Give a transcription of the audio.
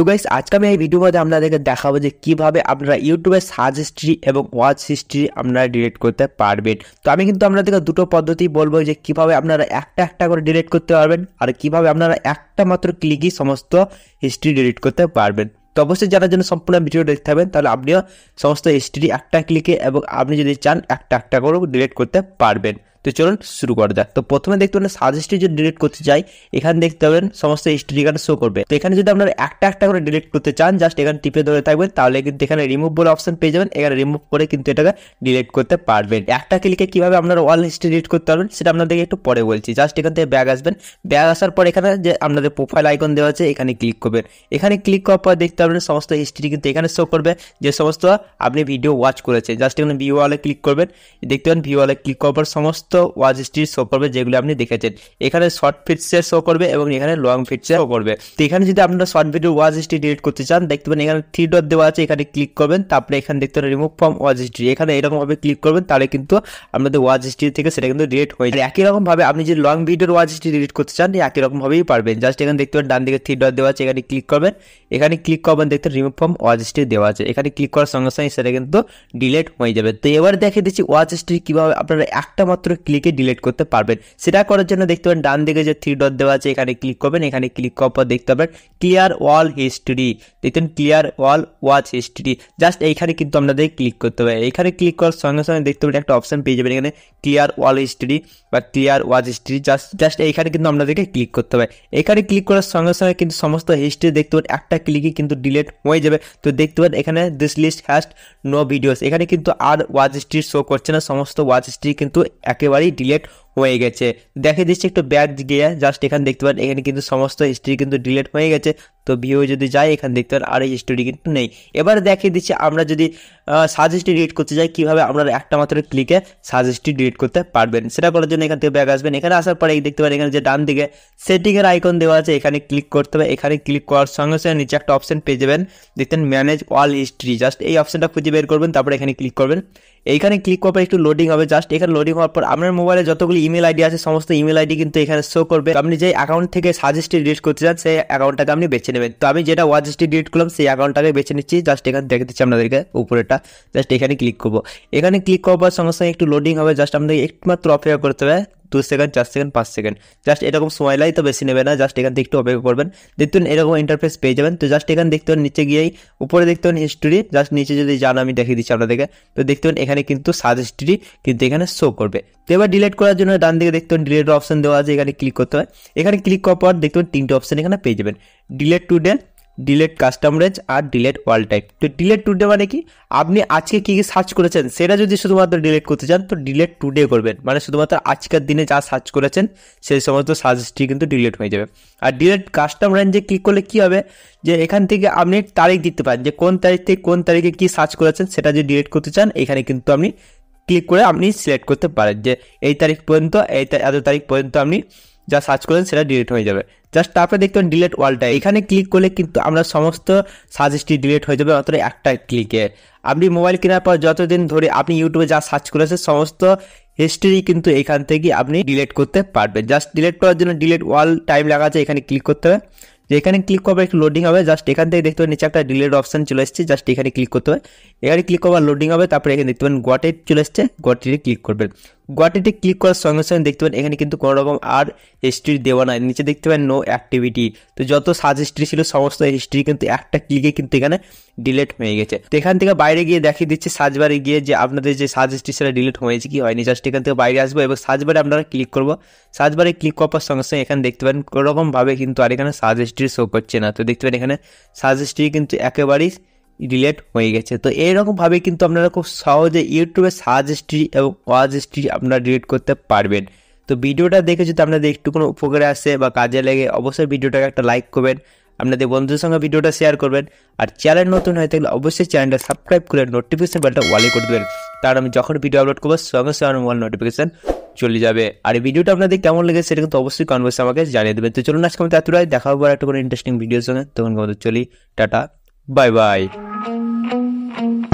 তো গাইস আজকে আমি এই ভিডিও মধ্যে আপনাদেরকে দেখাবো যে কিভাবে আপনারা ইউটিউবের সার্চ হিস্ট্রি এবং ওয়াচ হিস্ট্রি আপনারা ডিলিট করতে পারবেন তো আমি কিন্তু আপনাদেরকে দুটো পদ্ধতি বলবো যে কিভাবে আপনারা একটা একটা করে ডিলিট করতে পারবেন আর কিভাবে আপনারা একটা মাত্র ক্লিকই সমস্ত হিস্ট্রি ডিলিট করতে পারবেন তো অবশ্যই জানার জন্য সম্পূর্ণ ভিডিও দেখতে হবেন তাহলে আপনিও সমস্ত হিস্ট্রি একটা ক্লিকে এবং আপনি যদি চান একটা একটা করেও ডিলিট করতে পারবেন তো চলুন শুরু করা যাক তো প্রথমে দেখতে পাবেন সাজেস্টে যদি ডিলিট করতে চাই এখানে দেখতে পাবেন সমস্ত এখানে শো করবে তো এখানে যদি আপনারা একটা একটা করে ডিলিট করতে চান জাস্ট এখানে টিপে ধরে থাকবেন তাহলে কিন্তু এখানে রিমুভ বলে অপশন পেয়ে যাবেন এখানে রিমুভ করে কিন্তু এটাকে ডিলিট করতে পারবেন একটা ক্লিকে কীভাবে আপনারা অল হিস্ট্রি ডিলিট করতে পারবেন সেটা আপনাদেরকে একটু পরে বলছি জাস্ট এখান থেকে ব্যাগ আসবেন ব্যাগ আসার পর এখানে যে আপনাদের প্রোফাইল আইকন দেওয়া আছে এখানে ক্লিক করবেন এখানে ক্লিক করার পর দেখতে পাবেন সমস্ত হিস্ট্রি কিন্তু এখানে শো করবে যে সমস্ত আপনি ভিডিও ওয়াচ করেছেন জাস্ট এখানে ভিউ ওয়ালে ক্লিক করবেন দেখতে পাবেন ভিউ ওয়ালে ক্লিক করার পর সমস্ত সমস্ত ওয়াজটি শো করবে যেগুলো আপনি দেখেছেন এখানে শর্ট ফিটসে শো করবে এবং এখানে লং ফিটসে শো করবে তো এখানে যদি আপনারা short video watch history delete করতে চান দেখতে পাবেন এখানে থ্রি ডট দেওয়া আছে এখানে ক্লিক করবেন তারপরে এখানে দেখতে পারেন রিমুভ ফ্রম ওয়াজ হিস্ট্রি এখানে এরকমভাবে ক্লিক করবেন তাহলে কিন্তু আপনাদের ওয়াজ হিস্ট্রি থেকে সেটা কিন্তু ডিলিট হয়ে যায় একই রকমভাবে আপনি যে লং ভিডিওর ওয়াজ হিস্ট্রি ডিলিট করতে চান একই রকমভাবেই পারবেন জাস্ট এখানে দেখতে পারেন ডান দিকে থ্রি ডট দেওয়া আছে এখানে ক্লিক করবেন এখানে ক্লিক করবেন দেখতে রিমুভ ফ্রম ওয়াজ হিস্ট্রি দেওয়া আছে এখানে ক্লিক করার সঙ্গে সঙ্গে সেটা কিন্তু ডিলিট হয়ে যাবে তো এবার দেখে দিচ্ছি ওয়াজ হিস্ট্রি কীভাবে আপনারা একটা মাত্র ক্লিকে ডিলিট করতে পারবেন সেটা করার জন্য দেখতে পাবেন ডান দিকে যে থ্রি ডট দেওয়া আছে এখানে ক্লিক করবেন এখানে ক্লিক করার পর দেখতে পাবেন ক্লিয়ার ওয়াল হিস্ট্রি দেখতেন clear all watch history just এইখানে কিন্তু আপনাদের ক্লিক করতে হবে এখানে ক্লিক করার সঙ্গে সঙ্গে দেখতে পাবেন একটা অপশন পেয়ে যাবেন এখানে ক্লিয়ার ওয়াল হিস্ট্রি বা clear watch history just just এইখানে কিন্তু আপনাদেরকে ক্লিক করতে হবে এখানে ক্লিক করার সঙ্গে সঙ্গে কিন্তু সমস্ত হিস্ট্রি দেখতে পাবেন একটা ক্লিকে কিন্তু ডিলেট হয়ে যাবে তো দেখতে পাবেন এখানে this list has no videos এখানে কিন্তু আর ওয়াচ হিস্ট্রি শো করছে না সমস্ত ওয়াচ হিস্ট্রি কিন্তু একে everybody delete হয়ে গেছে দেখে দিচ্ছি একটু ব্যাক গিয়ে জাস্ট এখানে দেখতে পারেন এখানে কিন্তু সমস্ত হিস্ট্রি কিন্তু ডিলেট হয়ে গেছে তো ভিউ যদি যাই এখানে দেখতে পারেন আর এই হিস্টোরি কিন্তু নেই এবার দেখে দিচ্ছি আমরা যদি সাজেস্টি ডিলিট করতে যাই কীভাবে আপনারা একটা মাত্র ক্লিকে সাজেস্টি ডিলিট করতে পারবেন সেটা করার জন্য এখান থেকে ব্যাক আসবেন এখানে আসার পরে দেখতে পারেন এখানে যে ডান দিকে সেটিংয়ের আইকন দেওয়া আছে এখানে ক্লিক করতে হবে এখানে ক্লিক করার সঙ্গে সঙ্গে নিচে একটা অপশন পেয়ে যাবেন দেখতেন ম্যানেজ অল হিস্ট্রি জাস্ট এই অপশনটা খুঁজে বের করবেন তারপরে এখানে ক্লিক করবেন এইখানে ক্লিক করার পর একটু লোডিং হবে জাস্ট এখানে লোডিং হওয়ার পর আপনার মোবাইলে যতগুলি ইমেল আইডি আছে সমস্ত ইমেল আইডি কিন্তু এখানে শো করবে আপনি যে অ্যাকাউন্ট থেকে সাজেস্টে ডিলিট করতে চান সেই অ্যাকাউন্টটাকে আপনি বেছে নেবেন তো আমি যেটা ওয়াজেস্টে ডিলিট করলাম সেই অ্যাকাউন্টটাকে বেছে নিচ্ছি জাস্ট এখানে দেখে দিচ্ছি আপনাদেরকে উপরেটা জাস্ট এখানে ক্লিক করবো এখানে ক্লিক করবার সঙ্গে সঙ্গে একটু লোডিং হবে জাস্ট আমাদের একমাত্র অপেক্ষা করতে হবে দু সেকেন্ড চার সেকেন্ড পাঁচ সেকেন্ড জাস্ট এরকম সময় লাই তো বেশি নেবে না জাস্ট এখান থেকে একটু অপেক্ষা করবেন দেখুন এরকম ইন্টারফেস পেয়ে যাবেন তো জাস্ট এখানে দেখতে পান নিচে গিয়েই উপরে দেখতে পান হিস্ট্রি জাস্ট নিচে যদি যান আমি দেখিয়ে দিচ্ছি আপনাদেরকে তো দেখতে পান এখানে কিন্তু সাজ হিস্ট্রি কিন্তু এখানে শো করবে তো এবার ডিলেট করার জন্য ডান দিকে দেখতে পান ডিলেটের অপশন দেওয়া আছে এখানে ক্লিক করতে হয় এখানে ক্লিক করার পর দেখতে পান তিনটে অপশন এখানে পেয়ে যাবেন delete today delete custom range আর ডিলেট ওয়াল টাইপ তো ডিলেট টুডে মানে কি আপনি আজকে কী কী সার্চ করেছেন সেটা যদি শুধুমাত্র ডিলেট করতে চান তো ডিলেট টুডে করবেন মানে শুধুমাত্র আজকের দিনে যা সার্চ করেছেন সেই সমস্ত সার্চটি কিন্তু ডিলেট হয়ে যাবে আর ডিলেট কাস্টম রেঞ্জে ক্লিক করলে কি হবে যে এখান থেকে আপনি তারিখ দিতে পারেন যে কোন তারিখ থেকে কোন তারিখে কী সার্চ করেছেন সেটা যদি ডিলেট করতে চান এখানে কিন্তু আপনি ক্লিক করে আপনি সিলেক্ট করতে পারেন যে এই তারিখ পর্যন্ত এই এত তারিখ পর্যন্ত আপনি যা সার্চ করেন সেটা ডিলিট হয়ে যাবে জাস্ট তারপরে দেখতে পাবেন ডিলেট ওয়ালটা এখানে ক্লিক করলে কিন্তু আমরা সমস্ত সাজেস্টি ডিলেট হয়ে যাবে মাত্র একটা ক্লিকে আপনি মোবাইল কেনার পর যতদিন ধরে আপনি ইউটিউবে যা সার্চ করেছেন সমস্ত হিস্ট্রি কিন্তু এখান থেকে আপনি ডিলেট করতে পারবেন জাস্ট ডিলেট করার জন্য ডিলেট ওয়াল টাইম লাগা আছে এখানে ক্লিক করতে হবে যে এখানে ক্লিক করবে একটু লোডিং হবে জাস্ট এখান থেকে দেখতে পাবেন নিচে একটা ডিলেট অপশান চলে এসেছে জাস্ট এখানে ক্লিক করতে হবে এখানে ক্লিক করবার লোডিং হবে তারপরে এখানে দেখতে পাবেন গটেট চলে এসছে গটেটে ক্লিক করবেন গোয়াটিতে ক্লিক করার সঙ্গে সঙ্গে দেখতে পান এখানে কিন্তু কোনো রকম আর হিস্ট্রি দেওয়া নাই নিচে দেখতে পান নো অ্যাক্টিভিটি তো যত সাজ হিস্ট্রি ছিল সমস্ত হিস্ট্রি কিন্তু একটা ক্লিকে কিন্তু এখানে ডিলেট হয়ে গেছে তো এখান থেকে বাইরে গিয়ে দেখিয়ে দিচ্ছি সাজবারে গিয়ে যে আপনাদের যে সাজ হিস্ট্রি সেটা ডিলিট হয়েছে কি হয়নি জাস্ট এখান থেকে বাইরে আসবো এবং সাজবারে আপনারা ক্লিক করবো সার্চ ক্লিক করার সঙ্গে সঙ্গে এখানে দেখতে পান কোনোরকমভাবে কিন্তু আর এখানে সাজ হিস্ট্রি শো করছে না তো দেখতে পান এখানে সাজেস্ট্রি হিস্ট্রি কিন্তু একেবারেই ডিলেট হয়ে গেছে তো এইরকমভাবে কিন্তু আপনারা খুব সহজে ইউটিউবে সার্চ হিস্ট্রি এবং ওয়াজ হিস্ট্রি আপনারা ডিলিট করতে পারবেন তো ভিডিওটা দেখে যদি আপনাদের একটু কোনো উপকারে আসে বা কাজে লাগে অবশ্যই ভিডিওটাকে একটা লাইক করবেন আপনাদের বন্ধুদের সঙ্গে ভিডিওটা শেয়ার করবেন আর চ্যানেল নতুন হয়ে থাকলে অবশ্যই চ্যানেলটা সাবস্ক্রাইব করে নোটিফিকেশন বেলটা ওয়ালে করে দেবেন তার আমি যখন ভিডিও আপলোড করবো সঙ্গে সঙ্গে আমার নোটিফিকেশন চলে যাবে আর এই ভিডিওটা আপনাদের কেমন লেগেছে সেটা কিন্তু অবশ্যই কনভার্সে আমাকে জানিয়ে দেবেন তো চলুন আজকে আমি এতটাই দেখা হবো একটা কোনো ইন্টারেস্টিং ভিডিওর সঙ্গে তখন কিন্তু চলি টাটা Bye bye.